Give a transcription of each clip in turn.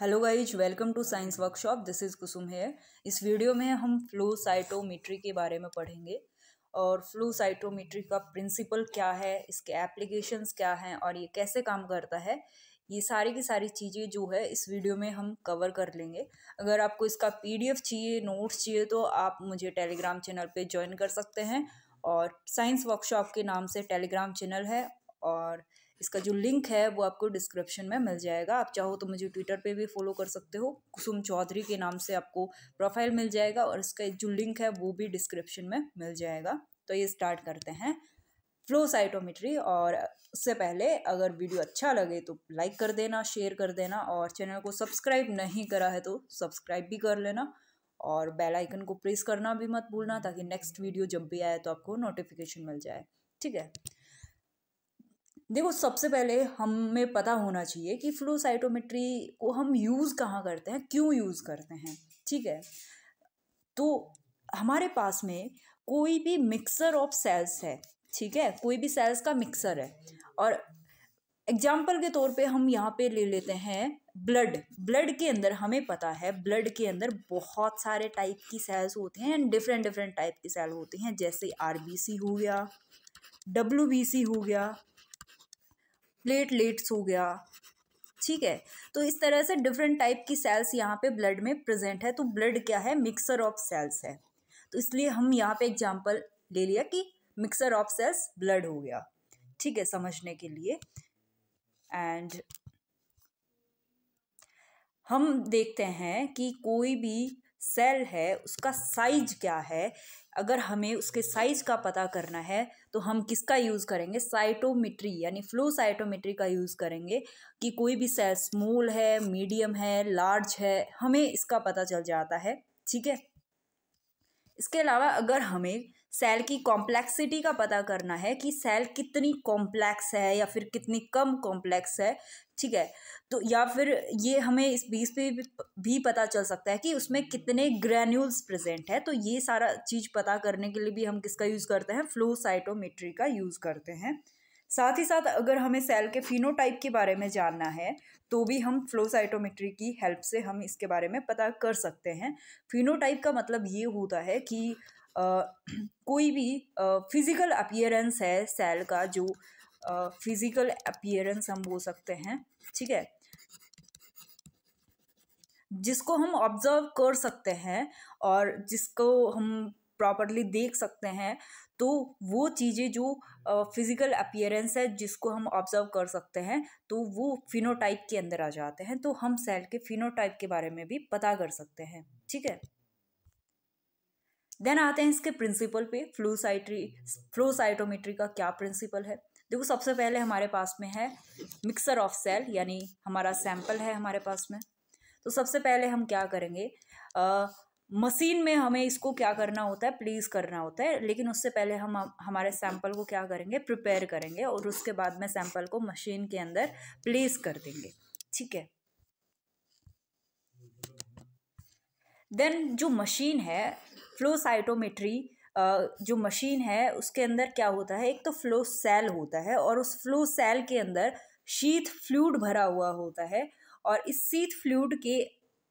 Hello guys welcome to science workshop this is Kusum here इस video में हम flow साइटोमीट्री के बारे में पढ़ेंगे और फ्लो साइटोमीट्री का प्रिंसिपल क्या है इसके एप्लीकेशंस क्या हैं और ये कैसे काम करता है ये सारी की सारी चीज़ें जो है इस वीडियो में हम कवर कर लेंगे अगर आपको इसका पीडीएफ चाहिए नोट्स चाहिए तो आप मुझे टेलीग्राम चैनल पर ज्वाइन कर सकते हैं और साइंस वर्कशॉप के नाम से टेलीग्राम चैनल है और इसका जो लिंक है वो आपको डिस्क्रिप्शन में मिल जाएगा आप चाहो तो मुझे ट्विटर पे भी फॉलो कर सकते हो कुसुम चौधरी के नाम से आपको प्रोफाइल मिल जाएगा और इसका जो लिंक है वो भी डिस्क्रिप्शन में मिल जाएगा तो ये स्टार्ट करते हैं फ्लो साइटोमेट्री और उससे पहले अगर वीडियो अच्छा लगे तो लाइक कर देना शेयर कर देना और चैनल को सब्सक्राइब नहीं करा है तो सब्सक्राइब भी कर लेना और बेल आइकन को प्रेस करना भी मत भूलना ताकि नेक्स्ट वीडियो जब भी आए तो आपको नोटिफिकेशन मिल जाए ठीक है देखो सबसे पहले हमें पता होना चाहिए कि फ्लो साइटोमेट्री को हम यूज़ कहाँ करते हैं क्यों यूज़ करते हैं ठीक है तो हमारे पास में कोई भी मिक्सर ऑफ सेल्स है ठीक है कोई भी सेल्स का मिक्सर है और एग्जाम्पल के तौर पे हम यहाँ पे ले लेते हैं ब्लड ब्लड के अंदर हमें पता है ब्लड के अंदर बहुत सारे टाइप की सेल्स होते हैं एंड डिफरेंट डिफरेंट टाइप की सेल होती हैं जैसे आर हो गया डब्ल्यू हो गया लेट लेट सो गया ठीक है तो इस तरह से डिफरेंट टाइप की सेल्स यहाँ पे ब्लड में प्रेजेंट है तो ब्लड क्या है मिक्सर ऑफ सेल्स है तो इसलिए हम यहाँ पे एग्जाम्पल ले लिया कि मिक्सर ऑफ सेल्स ब्लड हो गया ठीक है समझने के लिए एंड हम देखते हैं कि कोई भी सेल है उसका साइज क्या है अगर हमें उसके साइज का पता करना है तो हम किसका यूज़ करेंगे साइटोमेट्री यानी फ्लो साइटोमेट्री का यूज़ करेंगे कि कोई भी सेल स्मॉल है मीडियम है लार्ज है हमें इसका पता चल जाता है ठीक है इसके अलावा अगर हमें सेल की कॉम्प्लेक्सिटी का पता करना है कि सेल कितनी कॉम्प्लेक्स है या फिर कितनी कम कॉम्प्लेक्स है ठीक है तो या फिर ये हमें इस बीस पे भी पता चल सकता है कि उसमें कितने ग्रैन्यूल्स प्रेजेंट है तो ये सारा चीज़ पता करने के लिए भी हम किसका यूज़ करते हैं फ्लो साइटोमेट्री का यूज़ करते हैं साथ ही साथ अगर हमें सेल के फिनोटाइप के बारे में जानना है तो भी हम फ्लो साइटोमेट्री की हेल्प से हम इसके बारे में पता कर सकते हैं फिनोटाइप का मतलब ये होता है कि कोई भी फिज़िकल अपियरेंस है सेल का जो फिज़िकल अपियरेंस हम बोल सकते हैं ठीक है जिसको हम ऑब्जर्व कर सकते हैं और जिसको हम प्रॉपरली देख सकते हैं तो वो चीज़ें जो फिज़िकल अपियरेंस है जिसको हम ऑब्ज़र्व कर सकते हैं तो वो फिनोटाइप के अंदर आ जाते हैं तो हम सेल के फिनोटाइप के बारे में भी पता कर सकते हैं ठीक है देन आते हैं इसके प्रिंसिपल पे फ्लू साइट्री फ्लू साइटोमेट्री का क्या प्रिंसिपल है देखो सबसे पहले हमारे पास में है मिक्सर ऑफ सेल यानी हमारा सैंपल है हमारे पास में तो सबसे पहले हम क्या करेंगे आ, मशीन में हमें इसको क्या करना होता है प्लीज़ करना होता है लेकिन उससे पहले हम हमारे सैंपल को क्या करेंगे प्रिपेयर करेंगे और उसके बाद में सैंपल को मशीन के अंदर प्लेस कर देंगे ठीक है देन जो मशीन है फ्लो साइटोमेट्री जो मशीन है उसके अंदर क्या होता है एक तो फ्लो सेल होता है और उस फ्लो सेल के अंदर शीत फ्लूड भरा हुआ होता है और इस शीत फ्लूड के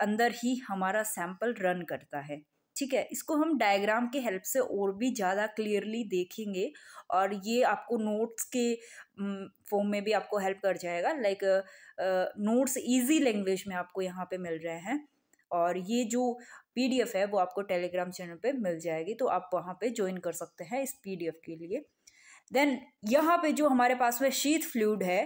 अंदर ही हमारा सैंपल रन करता है ठीक है इसको हम डायग्राम के हेल्प से और भी ज़्यादा क्लियरली देखेंगे और ये आपको नोट्स के फॉर्म में भी आपको हेल्प कर जाएगा लाइक नोट्स इजी लैंग्वेज में आपको यहाँ पे मिल रहे हैं और ये जो पीडीएफ है वो आपको टेलीग्राम चैनल पे मिल जाएगी तो आप वहाँ पे ज्वाइन कर सकते हैं इस पीडीएफ के लिए देन यहाँ पे जो हमारे पास में शीत फ्लूड है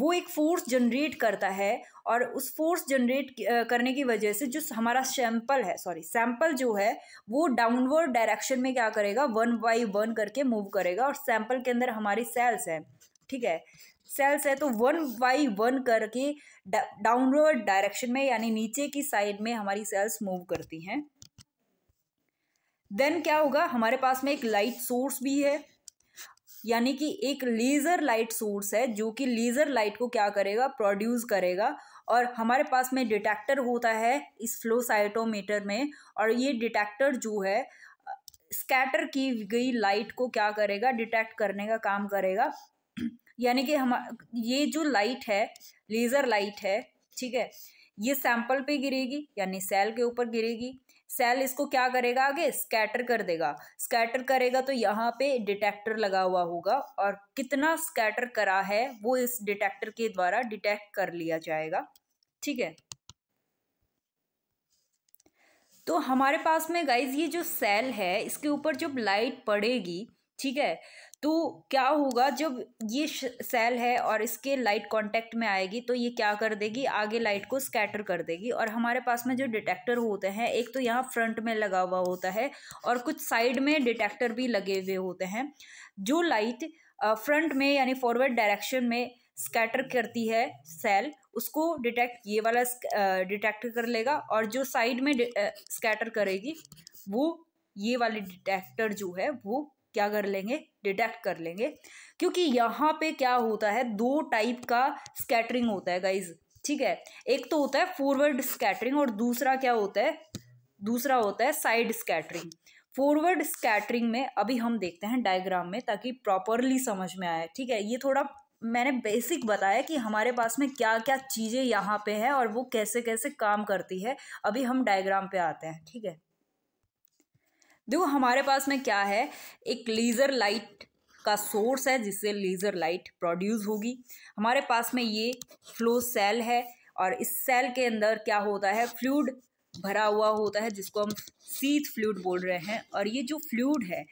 वो एक फोर्स जनरेट करता है और उस फोर्स जनरेट करने की वजह से जो हमारा सैंपल है सॉरी सैंपल जो है वो डाउनवर्ड डायरेक्शन में क्या करेगा वन बाई वन करके मूव करेगा और सैंपल के अंदर हमारी सेल्स हैं ठीक है सेल्स है तो वन बाई वन करके डाउनवर्ड डायरेक्शन में यानी नीचे की साइड में हमारी सेल्स मूव करती हैं देन क्या होगा हमारे पास में एक लाइट सोर्स भी है यानी कि एक लेज़र लाइट सोर्स है जो कि लेज़र लाइट को क्या करेगा प्रोड्यूस करेगा और हमारे पास में डिटेक्टर होता है इस फ्लो साइटोमीटर में और ये डिटेक्टर जो है स्कैटर की गई लाइट को क्या करेगा डिटेक्ट करने का काम करेगा यानी कि हम ये जो लाइट है लेज़र लाइट है ठीक है ये सैंपल पे गिरेगी यानी सेल के ऊपर गिरेगी सेल इसको क्या करेगा आगे स्कैटर कर देगा स्कैटर करेगा तो यहाँ पे डिटेक्टर लगा हुआ होगा और कितना स्कैटर करा है वो इस डिटेक्टर के द्वारा डिटेक्ट कर लिया जाएगा ठीक है तो हमारे पास में गाइज ये जो सेल है इसके ऊपर जब लाइट पड़ेगी ठीक है तो क्या होगा जब ये सेल है और इसके लाइट कांटेक्ट में आएगी तो ये क्या कर देगी आगे लाइट को स्कैटर कर देगी और हमारे पास में जो डिटेक्टर होते हैं एक तो यहाँ फ्रंट में लगा हुआ होता है और कुछ साइड में डिटेक्टर भी लगे हुए होते हैं जो लाइट फ्रंट में यानी फॉरवर्ड डायरेक्शन में स्कैटर करती है सेल उसको डिटेक्ट ये वाला डिटेक्ट कर लेगा और जो साइड में स्कैटर करेगी वो ये वाले डिटेक्टर जो है वो क्या कर लेंगे डिटेक्ट कर लेंगे क्योंकि यहाँ पे क्या होता है दो टाइप का स्कैटरिंग होता है गाइज ठीक है एक तो होता है फॉरवर्ड स्कैटरिंग और दूसरा क्या होता है दूसरा होता है साइड स्कैटरिंग फॉरवर्ड स्कैटरिंग में अभी हम देखते हैं डायग्राम में ताकि प्रॉपरली समझ में आए ठीक है ये थोड़ा मैंने बेसिक बताया कि हमारे पास में क्या क्या चीज़ें यहाँ पे है और वो कैसे कैसे काम करती है अभी हम डायग्राम पे आते हैं ठीक है देखो हमारे पास में क्या है एक लेज़र लाइट का सोर्स है जिससे लेज़र लाइट प्रोड्यूस होगी हमारे पास में ये फ्लो सेल है और इस सेल के अंदर क्या होता है फ्लूड भरा हुआ होता है जिसको हम सीथ फ्लूड बोल रहे हैं और ये जो फ्लूड है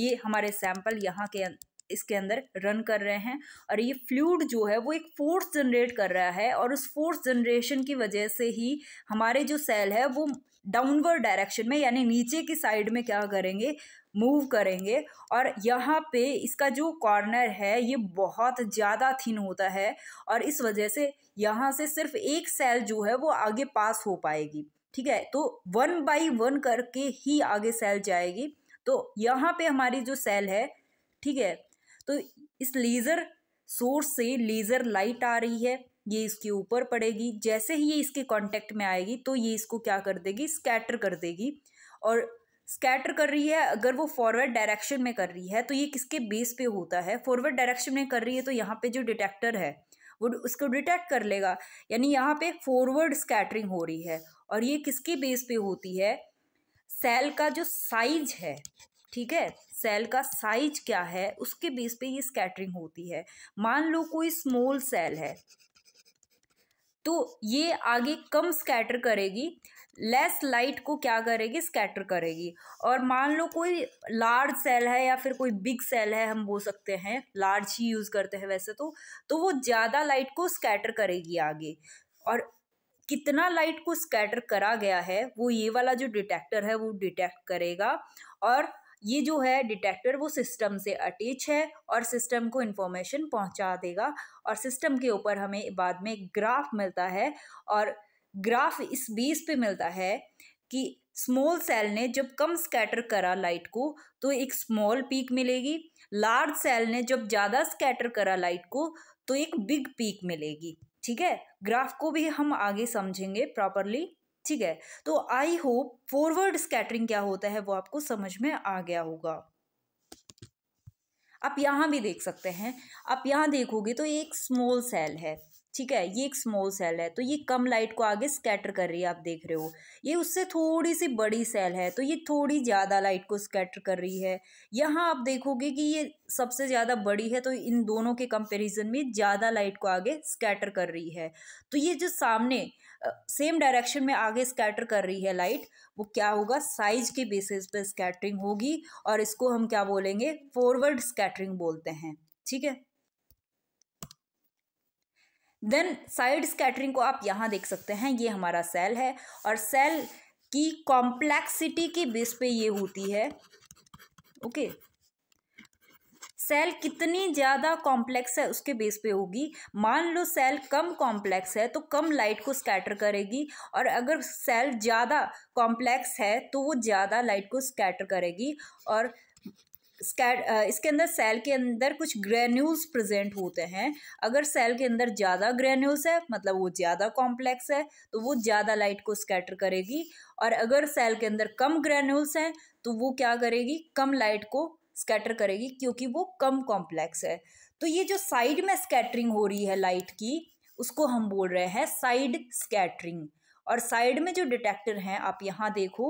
ये हमारे सैंपल यहाँ के इसके अंदर रन कर रहे हैं और ये फ्लूड जो है वो एक फोर्स जनरेट कर रहा है और उस फोर्स जनरेशन की वजह से ही हमारे जो सेल है वो डाउनवर्ड डायरेक्शन में यानी नीचे की साइड में क्या करेंगे मूव करेंगे और यहाँ पे इसका जो कॉर्नर है ये बहुत ज़्यादा थिन होता है और इस वजह से यहाँ से सिर्फ एक सेल जो है वो आगे पास हो पाएगी ठीक है तो वन बाई वन करके ही आगे सेल जाएगी तो यहाँ पे हमारी जो सेल है ठीक है तो इस लेज़र सोर्स से लेज़र लाइट आ रही है ये इसके ऊपर पड़ेगी जैसे ही ये इसके कांटेक्ट में आएगी तो ये इसको क्या कर देगी स्कैटर कर देगी और स्कैटर कर रही है अगर वो फॉरवर्ड डायरेक्शन में कर रही है तो ये किसके बेस पे होता है फॉरवर्ड डायरेक्शन में कर रही है तो यहाँ पे जो डिटेक्टर है वो उसको डिटेक्ट कर लेगा यानी यहाँ पे फॉरवर्ड स्कैटरिंग हो रही है और ये किसके बेस पे होती है सेल का जो साइज है ठीक है सेल का साइज क्या है उसके बेस पे ये स्कैटरिंग होती है मान लो कोई स्मॉल सेल है तो ये आगे कम स्कैटर करेगी लेस लाइट को क्या करेगी स्कैटर करेगी और मान लो कोई लार्ज सेल है या फिर कोई बिग सेल है हम बोल सकते हैं लार्ज ही यूज़ करते हैं वैसे तो तो वो ज़्यादा लाइट को स्कैटर करेगी आगे और कितना लाइट को स्कैटर करा गया है वो ये वाला जो डिटेक्टर है वो डिटेक्ट करेगा और ये जो है डिटेक्टर वो सिस्टम से अटैच है और सिस्टम को इन्फॉर्मेशन पहुंचा देगा और सिस्टम के ऊपर हमें बाद में ग्राफ मिलता है और ग्राफ इस बेस पे मिलता है कि स्मॉल सेल ने जब कम स्कैटर करा लाइट को तो एक स्मॉल पीक मिलेगी लार्ज सेल ने जब ज़्यादा स्कैटर करा लाइट को तो एक बिग पीक मिलेगी ठीक है ग्राफ को भी हम आगे समझेंगे प्रॉपरली ठीक है तो आई होप फॉरवर्ड स्कैटरिंग क्या होता है वो आपको समझ में आ गया होगा आप यहाँ भी देख सकते हैं आप यहाँ देखोगे तो ये एक स्मॉल सेल है ठीक है ये एक स्मॉल सेल है तो ये कम लाइट को आगे स्कैटर कर रही है आप देख रहे हो ये उससे थोड़ी सी बड़ी सेल है तो ये थोड़ी ज़्यादा लाइट को स्कैटर कर रही है यहाँ आप देखोगे कि ये सबसे ज़्यादा बड़ी है तो इन दोनों के कंपैरिजन में ज़्यादा लाइट को आगे स्कैटर कर रही है तो ये जो सामने सेम डायरेक्शन में आगे स्कैटर कर रही है लाइट वो क्या होगा साइज के बेसिस पे स्कैटरिंग होगी और इसको हम क्या बोलेंगे फॉरवर्ड स्कैटरिंग बोलते हैं ठीक है देन साइड स्कैटरिंग को आप यहाँ देख सकते हैं ये हमारा सेल है और सेल की कॉम्प्लेक्सिटी के बेस पे ये होती है ओके okay. सेल कितनी ज़्यादा कॉम्प्लेक्स है उसके बेस पे होगी मान लो सेल कम कॉम्प्लेक्स है तो कम लाइट को स्कैटर करेगी और अगर सेल ज़्यादा कॉम्प्लेक्स है तो वो ज़्यादा लाइट को स्कैटर करेगी और स्कैट इसके अंदर सेल के अंदर कुछ ग्रेन्यूल्स प्रेजेंट होते हैं अगर सेल के अंदर ज़्यादा ग्रेन्यूल्स है मतलब वो ज़्यादा कॉम्प्लेक्स है तो वो ज़्यादा लाइट को स्कैटर करेगी और अगर सेल के अंदर कम ग्रेन्यूल्स हैं तो वो क्या करेगी कम लाइट को स्कैटर करेगी क्योंकि वो कम कॉम्प्लेक्स है तो ये जो साइड में स्कैटरिंग हो रही है लाइट की उसको हम बोल रहे हैं साइड स्कैटरिंग और साइड में जो डिटेक्टर हैं आप यहाँ देखो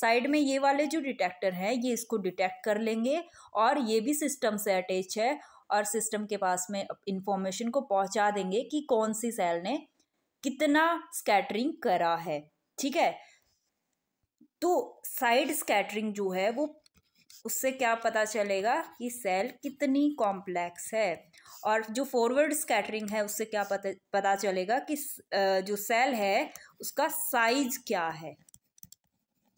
साइड में ये वाले जो डिटेक्टर हैं ये इसको डिटेक्ट कर लेंगे और ये भी सिस्टम से अटैच है और सिस्टम के पास में इंफॉर्मेशन को पहुँचा देंगे कि कौन सी सेल ने कितना स्कैटरिंग करा है ठीक है तो साइड स्कैटरिंग जो है वो उससे क्या पता चलेगा कि सेल कितनी कॉम्प्लेक्स है और जो फॉरवर्ड स्कैटरिंग है उससे क्या पता पता चलेगा कि जो सेल है उसका साइज क्या है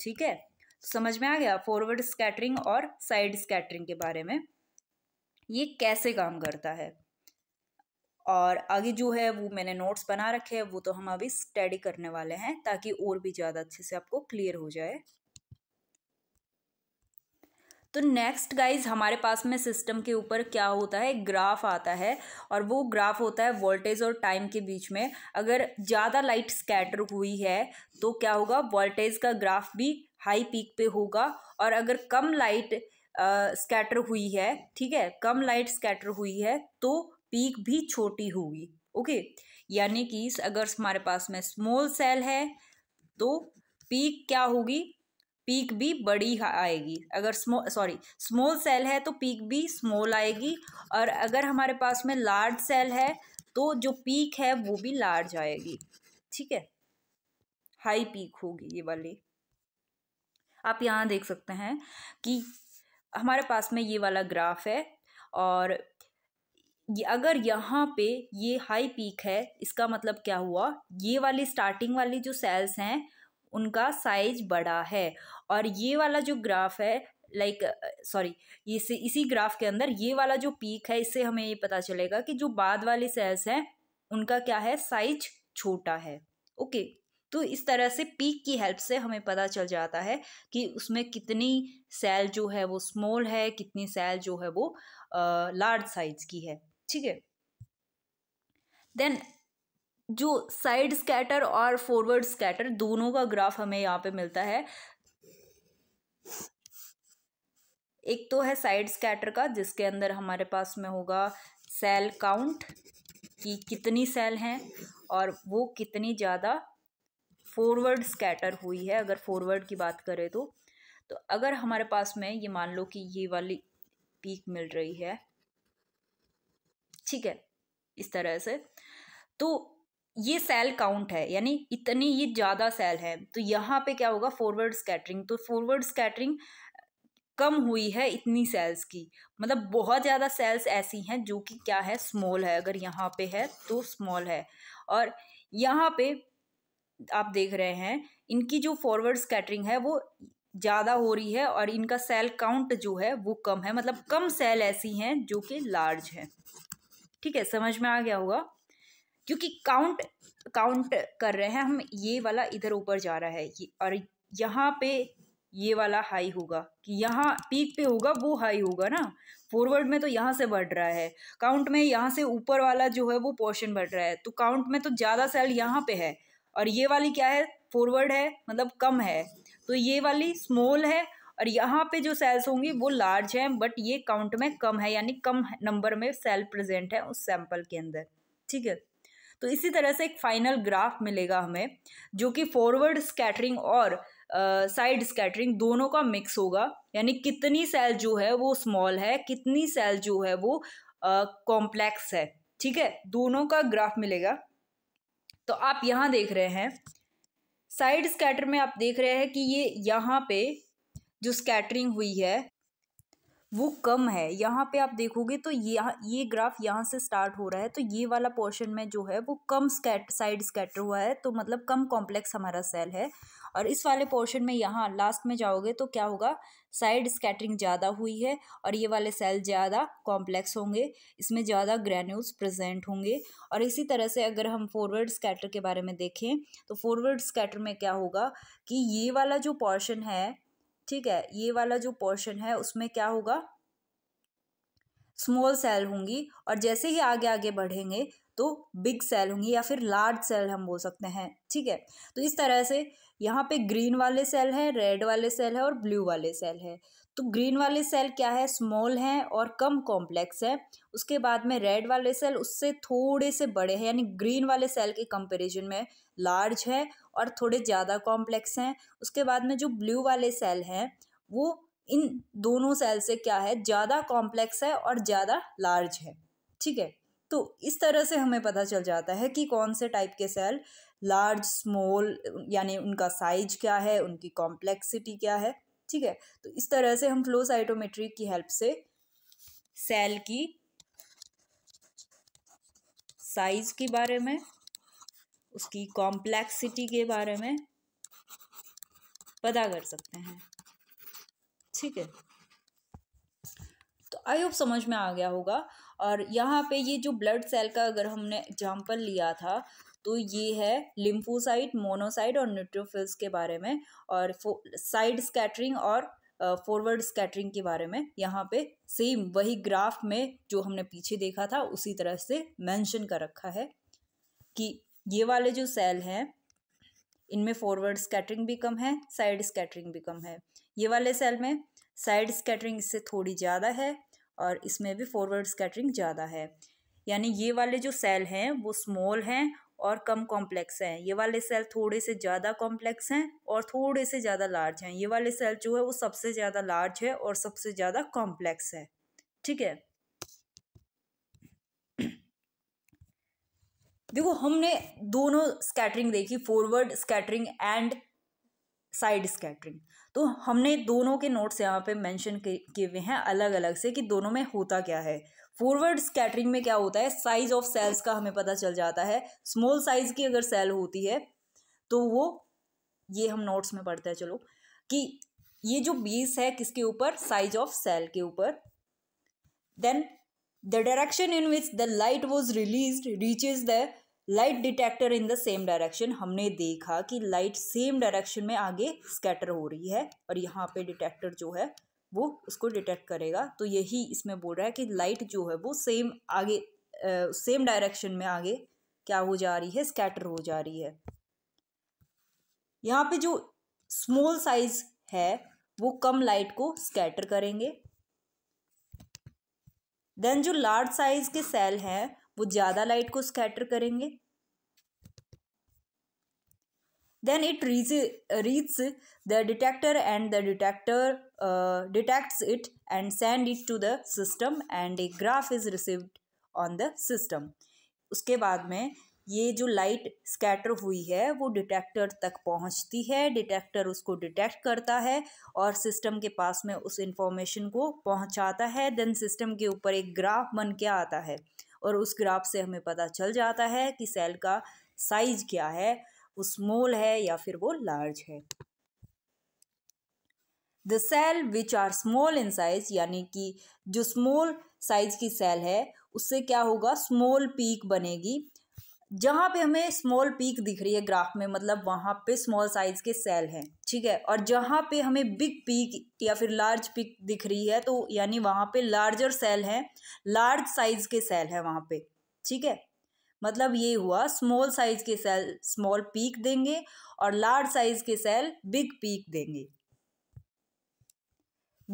ठीक है तो समझ में आ गया फॉरवर्ड स्कैटरिंग और साइड स्कैटरिंग के बारे में ये कैसे काम करता है और आगे जो है वो मैंने नोट्स बना रखे हैं वो तो हम अभी स्टडी करने वाले हैं ताकि और भी ज़्यादा अच्छे से आपको क्लियर हो जाए तो नेक्स्ट गाइज हमारे पास में सिस्टम के ऊपर क्या होता है ग्राफ आता है और वो ग्राफ होता है वोल्टेज और टाइम के बीच में अगर ज़्यादा लाइट स्कैटर हुई है तो क्या होगा वोल्टेज का ग्राफ भी हाई पीक पे होगा और अगर कम लाइट स्कैटर हुई है ठीक है कम लाइट स्कैटर हुई है तो पीक भी छोटी होगी ओके यानी कि अगर हमारे पास में स्मॉल सेल है तो पीक क्या होगी पीक भी बड़ी आएगी अगर स्मो सॉरी स्मॉल सेल है तो पीक भी स्मॉल आएगी और अगर हमारे पास में लार्ज सेल है तो जो पीक है वो भी लार्ज आएगी ठीक है हाई पीक होगी ये वाली आप यहाँ देख सकते हैं कि हमारे पास में ये वाला ग्राफ है और अगर यहाँ पे ये हाई पीक है इसका मतलब क्या हुआ ये वाली स्टार्टिंग वाली जो सेल्स हैं उनका साइज बड़ा है और ये वाला जो ग्राफ है लाइक सॉरी इस इसी ग्राफ के अंदर ये वाला जो पीक है इससे हमें ये पता चलेगा कि जो बाद वाले सेल्स हैं उनका क्या है साइज छोटा है ओके तो इस तरह से पीक की हेल्प से हमें पता चल जाता है कि उसमें कितनी सेल जो है वो स्मॉल है कितनी सेल जो है वो लार्ज साइज की है ठीक है देन जो साइड स्कैटर और फॉरवर्ड स्कैटर दोनों का ग्राफ हमें यहाँ पे मिलता है एक तो है साइड स्कैटर का जिसके अंदर हमारे पास में होगा सेल काउंट कि कितनी सेल हैं और वो कितनी ज़्यादा फॉरवर्ड स्कैटर हुई है अगर फॉरवर्ड की बात करें तो तो अगर हमारे पास में ये मान लो कि ये वाली पीक मिल रही है ठीक है इस तरह से तो ये सेल काउंट है यानी इतनी ये ज़्यादा सेल है तो यहाँ पे क्या होगा फॉरवर्ड स्कैटरिंग तो फॉरवर्ड स्कैटरिंग कम हुई है इतनी सेल्स की मतलब बहुत ज़्यादा सेल्स ऐसी हैं जो कि क्या है स्मॉल है अगर यहाँ पे है तो स्मॉल है और यहाँ पे आप देख रहे हैं इनकी जो फॉरवर्ड स्कैटरिंग है वो ज़्यादा हो रही है और इनका सेल काउंट जो है वो कम है मतलब कम सेल ऐसी हैं जो कि लार्ज है ठीक है समझ में आ गया होगा क्योंकि काउंट काउंट कर रहे हैं हम ये वाला इधर ऊपर जा रहा है और यहाँ पे ये वाला हाई होगा कि यहाँ पीक पे होगा वो हाई होगा ना फॉरवर्ड में तो यहाँ से बढ़ रहा है काउंट में यहाँ से ऊपर वाला जो है वो पोर्शन बढ़ रहा है तो काउंट में तो ज़्यादा सेल यहाँ पे है और ये वाली क्या है फॉरवर्ड है मतलब कम है तो ये वाली स्मॉल है और यहाँ पे जो सेल्स होंगी वो लार्ज हैं बट ये काउंट में कम है यानी कम नंबर में सेल प्रजेंट है उस सैम्पल के अंदर ठीक है तो इसी तरह से एक फाइनल ग्राफ मिलेगा हमें जो कि फॉरवर्ड स्कैटरिंग और साइड uh, स्कैटरिंग दोनों का मिक्स होगा यानी कितनी सेल जो है वो स्मॉल है कितनी सेल जो है वो कॉम्प्लेक्स uh, है ठीक है दोनों का ग्राफ मिलेगा तो आप यहाँ देख रहे हैं साइड स्कैटर में आप देख रहे हैं कि ये यहाँ पे जो स्कैटरिंग हुई है वो कम है यहाँ पे आप देखोगे तो यहाँ ये ग्राफ यहाँ से स्टार्ट हो रहा है तो ये वाला पोर्शन में जो है वो कम स्कैट साइड स्कैटर हुआ है तो मतलब कम कॉम्प्लेक्स हमारा सेल है और इस वाले पोर्शन में यहाँ लास्ट में जाओगे तो क्या होगा साइड स्कैटरिंग ज़्यादा हुई है और ये वाले सेल ज़्यादा कॉम्प्लेक्स होंगे इसमें ज़्यादा ग्रेन्यूल्स प्रेजेंट होंगे और इसी तरह से अगर हम फॉरवर्ड स्कैटर के बारे में देखें तो फॉरवर्ड स्कैटर में क्या होगा कि ये वाला जो पोर्शन है ठीक है ये वाला जो पोर्शन है उसमें क्या होगा स्मॉल सेल होंगी और जैसे ही आगे आगे बढ़ेंगे तो बिग सेल होंगी या फिर लार्ज सेल हम बोल सकते हैं ठीक है तो इस तरह से यहाँ पे ग्रीन वाले सेल है रेड वाले सेल है और ब्लू वाले सेल है तो ग्रीन वाले सेल क्या है स्मॉल हैं और कम कॉम्प्लेक्स है उसके बाद में रेड वाले सेल उससे थोड़े से बड़े हैं यानी ग्रीन वाले सेल के कंपेरिजन में लार्ज है और थोड़े ज़्यादा कॉम्प्लेक्स हैं उसके बाद में जो ब्लू वाले सेल हैं वो इन दोनों सेल से क्या है ज़्यादा कॉम्प्लेक्स है और ज़्यादा लार्ज है ठीक है तो इस तरह से हमें पता चल जाता है कि कौन से टाइप के सेल लार्ज स्मॉल यानी उनका साइज क्या है उनकी कॉम्प्लेक्सिटी क्या है ठीक है तो इस तरह से हम फ्लो साइटोमेट्री की हेल्प से सेल की साइज के बारे में उसकी कॉम्प्लेक्सिटी के बारे में पता कर सकते हैं ठीक है तो आई होप समझ में आ गया होगा और यहाँ पे ये जो ब्लड सेल का अगर हमने एग्जाम्पल लिया था तो ये है लिम्फोसाइट मोनोसाइट और न्यूट्रोफिल्स के बारे में और साइड स्कैटरिंग और फॉरवर्ड uh, स्कैटरिंग के बारे में यहाँ पे सेम वही ग्राफ में जो हमने पीछे देखा था उसी तरह से मेंशन कर रखा है कि ये वाले जो सेल हैं इनमें फॉरवर्ड स्कैटरिंग भी कम है साइड स्कैटरिंग भी कम है ये वाले सेल में साइड स्कैटरिंग इससे थोड़ी ज़्यादा है और इसमें भी फॉरवर्ड स्कैटरिंग ज़्यादा है यानी ये वाले जो सेल हैं वो स्मॉल हैं और कम कॉम्प्लेक्स हैं ये वाले सेल थोड़े से ज़्यादा कॉम्प्लेक्स हैं और थोड़े से ज़्यादा लार्ज हैं ये वाले सेल जो है वो सबसे ज़्यादा लार्ज है और सबसे ज़्यादा कॉम्प्लेक्स है ठीक है देखो हमने दोनों स्कैटरिंग देखी forward scattering and side scattering तो हमने दोनों के नोट्स यहाँ पे मेंशन किए हुए हैं अलग अलग से कि दोनों में होता क्या है फॉरवर्ड स्कैटरिंग में क्या होता है साइज ऑफ सेल्स का हमें पता चल जाता है स्मॉल साइज की अगर सेल होती है तो वो ये हम नोट्स में पढ़ते हैं चलो कि ये जो बेस है किसके ऊपर साइज ऑफ सेल के ऊपर then the direction in which the light was release reaches the light detector in the same direction हमने देखा कि लाइट सेम डायरेक्शन में आगे स्कैटर हो रही है और यहाँ पे डिटेक्टर जो है वो उसको डिटेक्ट करेगा तो यही इसमें बोल रहा है कि लाइट जो है वो सेम आगे आ, सेम डायरेक्शन में आगे क्या हो जा रही है स्कैटर हो जा रही है यहाँ पे जो स्मॉल साइज है वो कम लाइट को स्कैटर करेंगे देन जो लार्ज साइज के सेल हैं वो ज़्यादा लाइट को स्कैटर करेंगे then it reach, reaches the detector and the detector uh, it and send it to the system and a graph is is on the system उसके बाद में ये जो लाइट स्कैटर हुई है वो डिटेक्टर तक पहुंचती है डिटेक्टर उसको डिटेक्ट करता है और सिस्टम के पास में उस इंफॉर्मेशन को पहुंचाता है देन सिस्टम के ऊपर एक ग्राफ बन के आता है और उस ग्राफ से हमें पता चल जाता है कि सेल का साइज क्या है वो स्मॉल है या फिर वो लार्ज है the cell which are small in size यानी कि जो स्मॉल साइज की सेल है उससे क्या होगा स्मॉल पीक बनेगी जहाँ पे हमें स्मॉल पीक दिख रही है ग्राफ में मतलब वहाँ पे स्मॉल साइज के सेल हैं ठीक है और जहाँ पे हमें बिग पीक या फिर लार्ज पीक दिख रही है तो यानी वहाँ पे लार्जर सेल हैं लार्ज साइज के सेल हैं वहाँ पे ठीक है मतलब ये हुआ स्मॉल साइज के सेल स्मॉल पीक देंगे और लार्ज साइज के सेल बिग पीक देंगे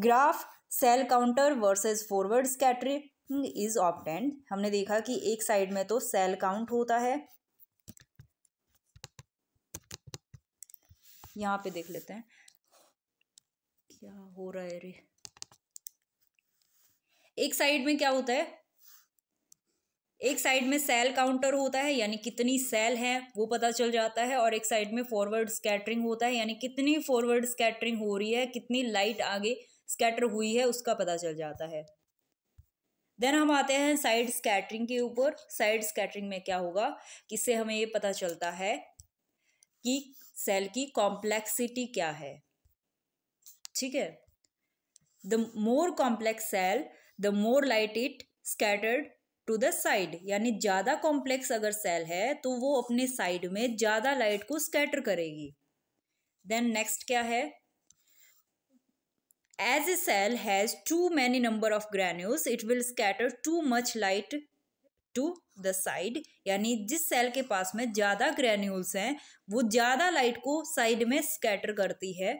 graph cell counter versus forward scatter working is obtained हमने देखा कि एक साइड में तो सेल काउंट होता है यहाँ पे देख लेते हैं क्या हो रहा है रे एक साइड में क्या होता है एक साइड में सेल काउंटर होता है यानी कितनी सेल है वो पता चल जाता है और एक साइड में फॉरवर्ड स्कैटरिंग होता है यानी कितनी फॉरवर्ड स्कैटरिंग हो रही है कितनी लाइट आगे स्कैटर हुई है उसका पता चल जाता है देन हम आते हैं साइड स्कैटरिंग के ऊपर साइड स्कैटरिंग में क्या होगा किससे हमें ये पता चलता है कि सेल की कॉम्प्लेक्सिटी क्या है ठीक है the more complex cell the more light it scattered to the side यानी ज़्यादा कॉम्प्लेक्स अगर सेल है तो वो अपने साइड में ज़्यादा लाइट को स्कैटर करेगी देन नेक्स्ट क्या है As a cell has too many number of granules, it will scatter too much light to the side यानी जिस सेल के पास में ज़्यादा ग्रेन्यूल्स हैं वो ज़्यादा लाइट को साइड में स्कैटर करती है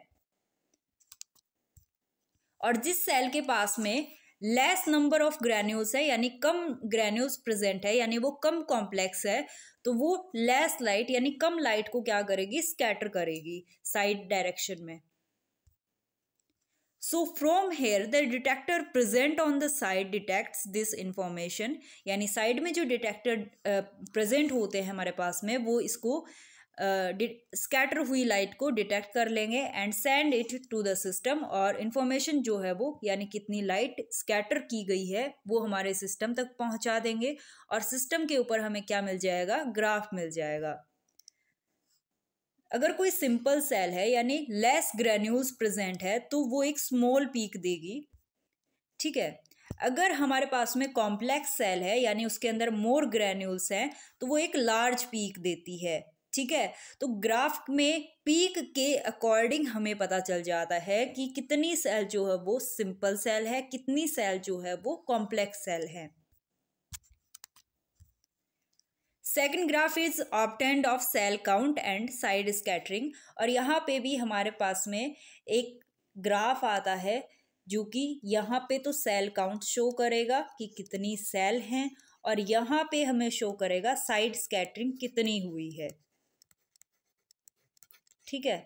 और जिस सेल के पास में लेस नंबर ऑफ ग्रेन्यूल्स है यानी कम ग्रेन्यूल्स प्रेजेंट है यानी वो कम कॉम्प्लेक्स है तो वो लेस लाइट यानी कम लाइट को क्या करेगी स्कैटर करेगी साइड डायरेक्शन में so from here the detector present on the side detects this information यानी साइड में जो डिटेक्टर प्रेजेंट होते हैं हमारे पास में वो इसको स्कैटर uh, हुई लाइट को डिटेक्ट कर लेंगे and send it to the system और इन्फॉर्मेशन जो है वो यानी कितनी लाइट स्कैटर की गई है वो हमारे सिस्टम तक पहुंचा देंगे और सिस्टम के ऊपर हमें क्या मिल जाएगा ग्राफ मिल जाएगा अगर कोई सिंपल सेल है यानी लेस ग्रेन्यूल्स प्रेजेंट है तो वो एक स्मॉल पीक देगी ठीक है अगर हमारे पास में कॉम्प्लेक्स सेल है यानी उसके अंदर मोर ग्रेन्यूल्स हैं तो वो एक लार्ज पीक देती है ठीक है तो ग्राफ में पीक के अकॉर्डिंग हमें पता चल जाता है कि कितनी सेल जो है वो सिंपल सेल है कितनी सेल जो है वो कॉम्प्लेक्स सेल है second graph is obtained of cell count and side scattering और यहाँ पे भी हमारे पास में एक ग्राफ आता है जो कि यहाँ पे तो सेल काउंट शो करेगा कि कितनी सेल हैं और यहाँ पे हमें शो करेगा साइड स्कैटरिंग कितनी हुई है ठीक है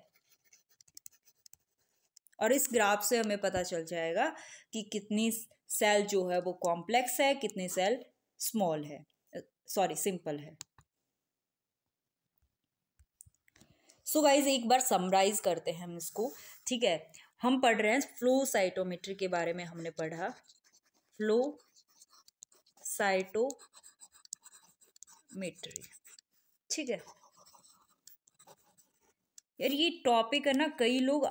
और इस ग्राफ से हमें पता चल जाएगा कि कितनी सेल जो है वो कॉम्प्लेक्स है कितनी सेल स्मॉल है सॉरी सिंपल है सो so गाइज एक बार समराइज करते हैं हम इसको ठीक है हम पढ़ रहे हैं फ्लो साइटोमेट्री के बारे में हमने पढ़ा फ्लो साइटोमेट्री ठीक है यार ये टॉपिक है ना कई लोग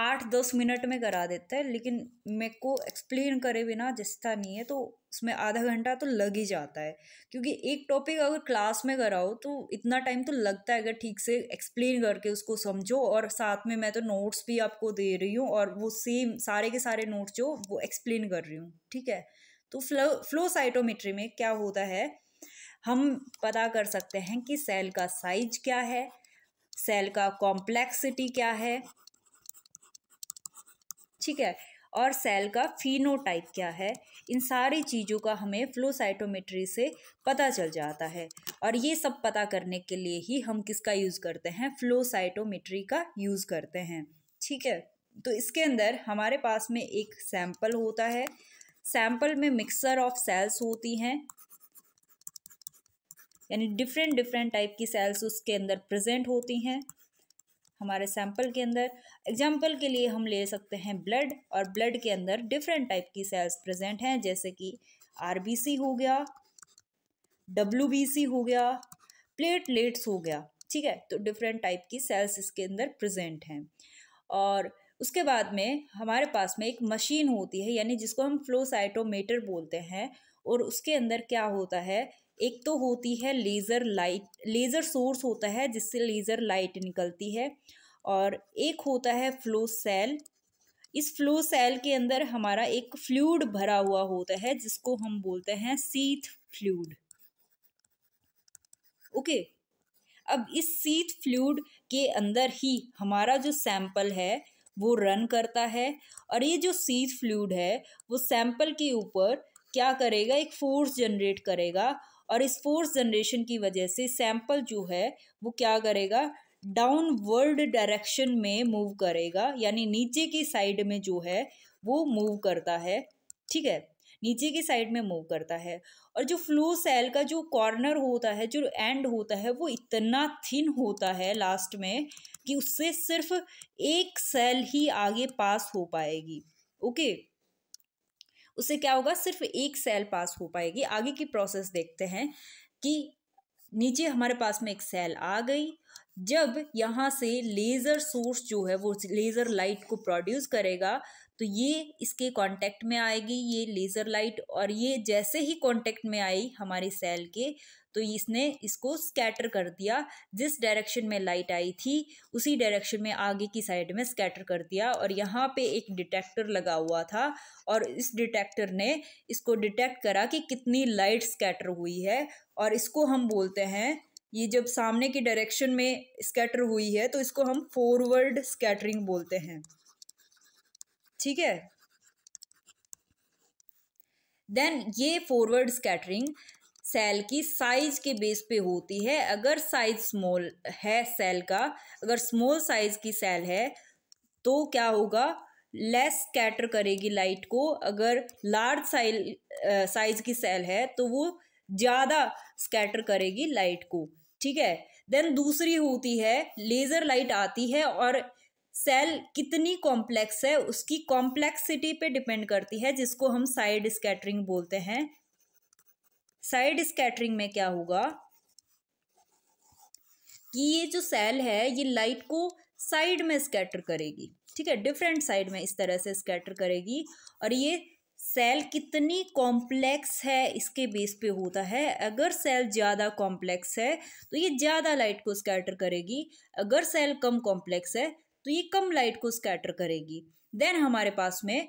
आठ दस मिनट में करा देते हैं लेकिन मेरे को एक्सप्लेन करे बिना जिसका नहीं है तो उसमें आधा घंटा तो लग ही जाता है क्योंकि एक टॉपिक अगर क्लास में कराओ तो इतना टाइम तो लगता है अगर ठीक से एक्सप्लेन करके उसको समझो और साथ में मैं तो नोट्स भी आपको दे रही हूँ और वो सेम सारे के सारे नोट्स जो वो एक्सप्लेन कर रही हूँ ठीक है तो फ्लो फ्लो साइटोमेट्री में क्या होता है हम पता कर सकते हैं कि सेल का साइज क्या है सेल का कॉम्प्लेक्सिटी क्या है ठीक है और सेल का फिनोटाइप क्या है इन सारी चीज़ों का हमें फ्लो साइटोमेट्री से पता चल जाता है और ये सब पता करने के लिए ही हम किसका यूज़ करते हैं फ्लो साइटोमेट्री का यूज़ करते हैं ठीक है तो इसके अंदर हमारे पास में एक सैंपल होता है सैंपल में मिक्सर ऑफ सेल्स होती हैं यानी डिफरेंट डिफरेंट टाइप की सेल्स उसके अंदर प्रेजेंट होती हैं हमारे सैंपल के अंदर एग्जाम्पल के लिए हम ले सकते हैं ब्लड और ब्लड के अंदर डिफरेंट टाइप की सेल्स प्रेजेंट हैं जैसे कि आरबीसी हो गया डब्ल्यूबीसी हो गया प्लेटलेट्स हो गया ठीक है तो डिफरेंट टाइप की सेल्स इसके अंदर प्रेजेंट हैं और उसके बाद में हमारे पास में एक मशीन होती है यानी जिसको हम फ्लो साइटोमीटर बोलते हैं और उसके अंदर क्या होता है एक तो होती है लेज़र लाइट लेज़र सोर्स होता है जिससे लेज़र लाइट निकलती है और एक होता है फ्लो सेल इस फ्लो सेल के अंदर हमारा एक फ्लूड भरा हुआ होता है जिसको हम बोलते हैं सीथ फ्लूड ओके अब इस सीथ फ्लूड के अंदर ही हमारा जो सैंपल है वो रन करता है और ये जो सीथ फ्लूड है वो सैंपल के ऊपर क्या करेगा एक फोर्स जनरेट करेगा और इस फोर्स जनरेशन की वजह से सैंपल जो है वो क्या करेगा डाउनवर्ड डायरेक्शन में मूव करेगा यानी नीचे की साइड में जो है वो मूव करता है ठीक है नीचे की साइड में मूव करता है और जो फ्लो सेल का जो कॉर्नर होता है जो एंड होता है वो इतना थिन होता है लास्ट में कि उससे सिर्फ एक सेल ही आगे पास हो पाएगी ओके okay? उससे क्या होगा सिर्फ एक सेल पास हो पाएगी आगे की प्रोसेस देखते हैं कि नीचे हमारे पास में एक सेल आ गई जब यहाँ से लेज़र सोर्स जो है वो लेज़र लाइट को प्रोड्यूस करेगा तो ये इसके कांटेक्ट में आएगी ये लेज़र लाइट और ये जैसे ही कांटेक्ट में आई हमारी सेल के तो इसने इसको स्कैटर कर दिया जिस डायरेक्शन में लाइट आई थी उसी डायरेक्शन में आगे की साइड में स्कैटर कर दिया और यहाँ पे एक डिटेक्टर लगा हुआ था और इस डिटेक्टर ने इसको डिटेक्ट करा कि कितनी लाइट स्कैटर हुई है और इसको हम बोलते हैं ये जब सामने की डायरेक्शन में स्कैटर हुई है तो इसको हम फॉरवर्ड स्कैटरिंग बोलते हैं ठीक है देन ये फॉरवर्ड स्कैटरिंग सेल की साइज के बेस पे होती है अगर साइज स्मॉल है सेल का अगर स्मॉल साइज की सेल है तो क्या होगा लेस स्कैटर करेगी लाइट को अगर लार्ज साइज साइज की सेल है तो वो ज़्यादा स्कैटर करेगी लाइट को ठीक है देन दूसरी होती है लेज़र लाइट आती है और सेल कितनी कॉम्प्लेक्स है उसकी कॉम्प्लेक्सिटी पे डिपेंड करती है जिसको हम साइड स्कैटरिंग बोलते हैं साइड स्कैटरिंग में क्या होगा कि ये जो सेल है ये लाइट को साइड में स्कैटर करेगी ठीक है डिफरेंट साइड में इस तरह से स्कैटर करेगी और ये सेल कितनी कॉम्प्लेक्स है इसके बेस पे होता है अगर सेल ज़्यादा कॉम्प्लेक्स है तो ये ज़्यादा लाइट को स्कैटर करेगी अगर सेल कम कॉम्प्लेक्स है तो ये कम लाइट को स्कैटर करेगी देन हमारे पास में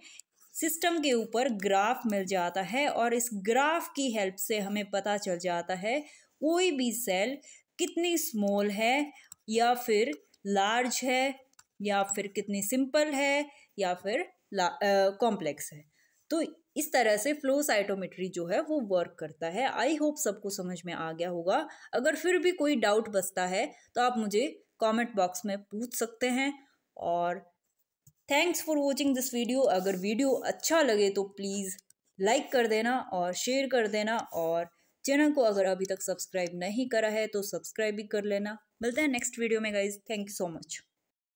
सिस्टम के ऊपर ग्राफ मिल जाता है और इस ग्राफ की हेल्प से हमें पता चल जाता है कोई भी सेल कितनी स्मॉल है या फिर लार्ज है या फिर कितनी सिंपल है या फिर कॉम्प्लेक्स है तो इस तरह से फ्लो साइटोमेट्री जो है वो वर्क करता है आई होप सबको समझ में आ गया होगा अगर फिर भी कोई डाउट बसता है तो आप मुझे कमेंट बॉक्स में पूछ सकते हैं और thanks for watching this video अगर वीडियो अच्छा लगे तो प्लीज़ लाइक कर देना और शेयर कर देना और चैनल को अगर अभी तक सब्सक्राइब नहीं करा है तो सब्सक्राइब भी कर लेना मिलते हैं नेक्स्ट वीडियो में guys thank you so much